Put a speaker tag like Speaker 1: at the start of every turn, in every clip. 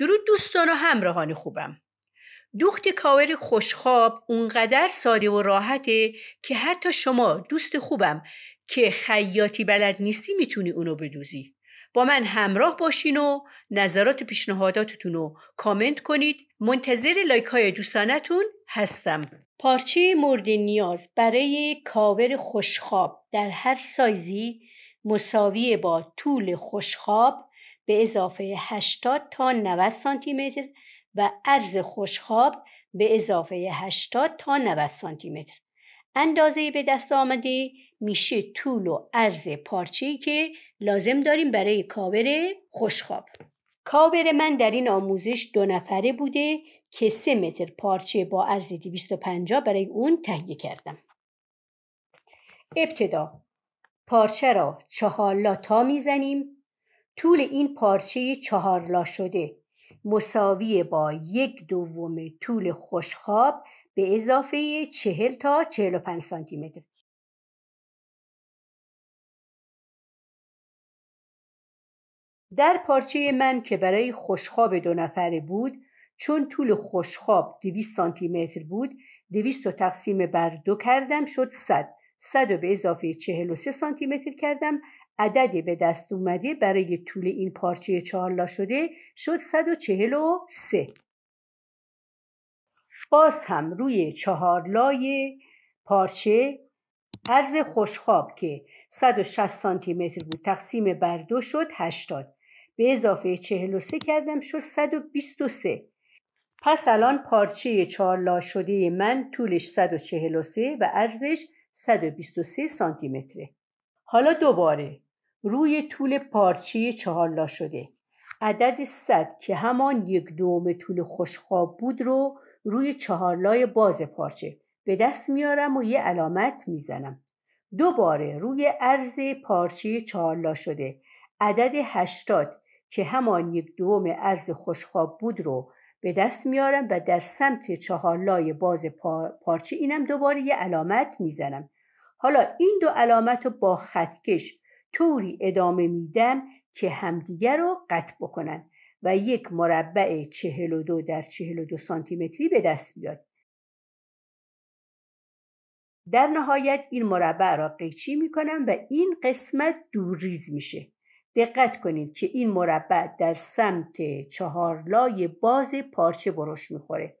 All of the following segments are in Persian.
Speaker 1: درود دوستان و همراهان خوبم دوخت کاور خوشخواب اونقدر ساده و راحته که حتی شما دوست خوبم که خیاطی بلد نیستی میتونی اونو بدوزی با من همراه باشین و نظرات و پیشنهاداتتون رو کامنت کنید منتظر لایک های دوستانتون هستم پارچه مورد نیاز برای کاور خوشخواب در هر سایزی مساوی با طول خوشخواب به اضافه 80 تا 90 سانتی متر و عرض خوشخواب به اضافه 80 تا 90 سانتی متر. اندازه به دست آمده میشه طول و عرض پارچه که لازم داریم برای کاور خوشخواب. کاور من در این آموزش دو نفره بوده که 3 متر پارچه با عرض 250 برای اون تهیه کردم. ابتدا پارچه را چهار لاتا میزنیم طول این پارچه چهار شده مساوی با یک دوم طول خوشخواب به اضافه چهل تا چهل و پنج سانتیمتر در پارچه من که برای خوشخواب دو نفره بود چون طول خوشخواب دویست سانتی متر بود دویست و تقسیم بر دو کردم شد صد. صد و به اضافه چهل و سه سانتیمتر متر کردم عددی به دست اومده برای طول این پارچه چهارلا شده شد 143 باز هم روی چهارلای پارچه عرض خوشخواب که 160 سانتی متر بود تقسیم بر دو شد 80 به اضافه 43 کردم شد 123 پس الان پارچه چهارلا شده من طولش 143 و عرضش 123 سانتی متره حالا دوباره روی طول پارچه چهارلا شده عدد صد که همان یک دوم طول خوشخواب بود رو روی چهارلای باز پارچه به دست میارم و یه علامت میزنم دوباره روی عرض پارچه چهارلا شده عدد هشتاد که همان یک دوم عرض خوشخواب بود رو به دست میارم و در سمت چهارلای باز پارچه اینم دوباره یه علامت میزنم حالا این دو علامت رو با خطکش طوری ادامه میدن که همدیگر رو قطع بکنن و یک مربع 42 در 42 سانتیمتری به دست بیاد. در نهایت این مربع را قیچی میکنم و این قسمت دورریز میشه. دقت کنید که این مربع در سمت چهار لای باز پارچه برش میخوره.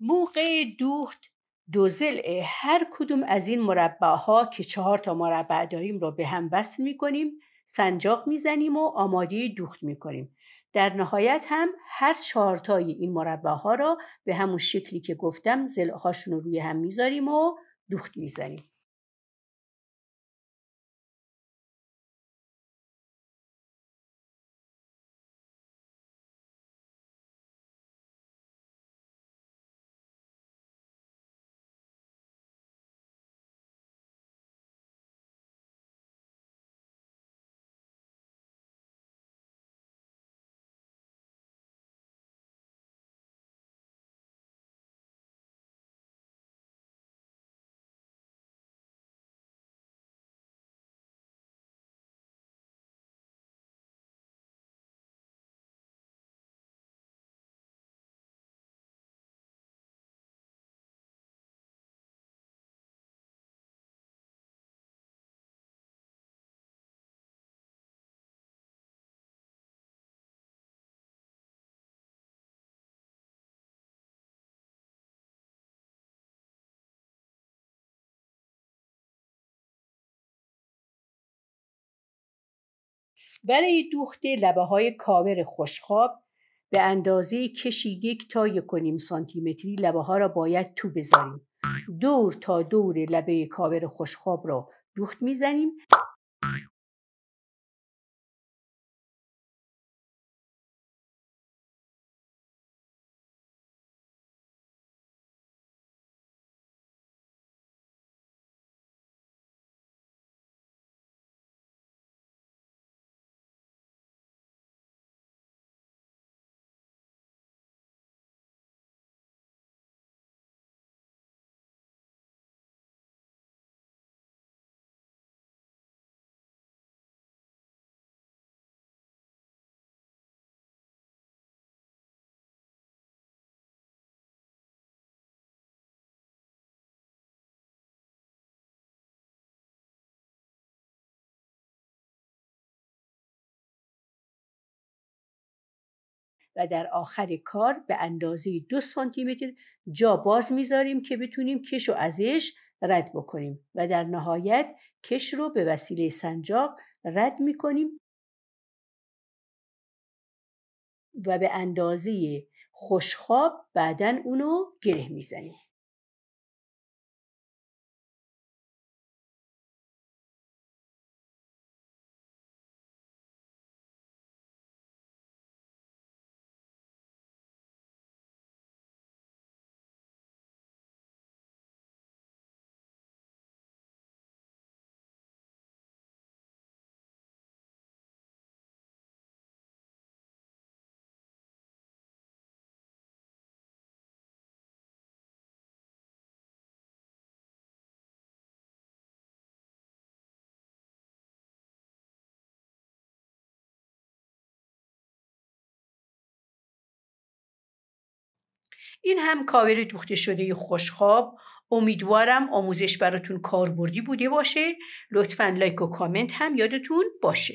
Speaker 1: موقع دوخت دوزل هر کدوم از این مربعها که چهار تا مربع داریم رو به هم وصل می کنیم سنجاق زنیم و آماده دوخت می کنیم. در نهایت هم هر چهار تای این مربع ها را به همون شکلی که گفتم هاشون رو روی هم میذاریم و دوخت می زنیم برای دوخت لبه های کاور خوشخواب به اندازه کشی یک تا یکونیم سانتیمتری لبه ها را باید تو بذاریم دور تا دور لبه کاور خوشخواب را دوخت میزنیم و در آخر کار به اندازه دو سانتیمتر جا باز میذاریم که بتونیم کش رو ازش رد بکنیم و در نهایت کش رو به وسیله سنجاق رد میکنیم و به
Speaker 2: اندازه خوشخواب بعدا اونو گره میزنیم.
Speaker 1: این هم کاور دوخته شده خوشخواب امیدوارم آموزش براتون کاربردی بوده باشه لطفا لایک و کامنت هم یادتون
Speaker 2: باشه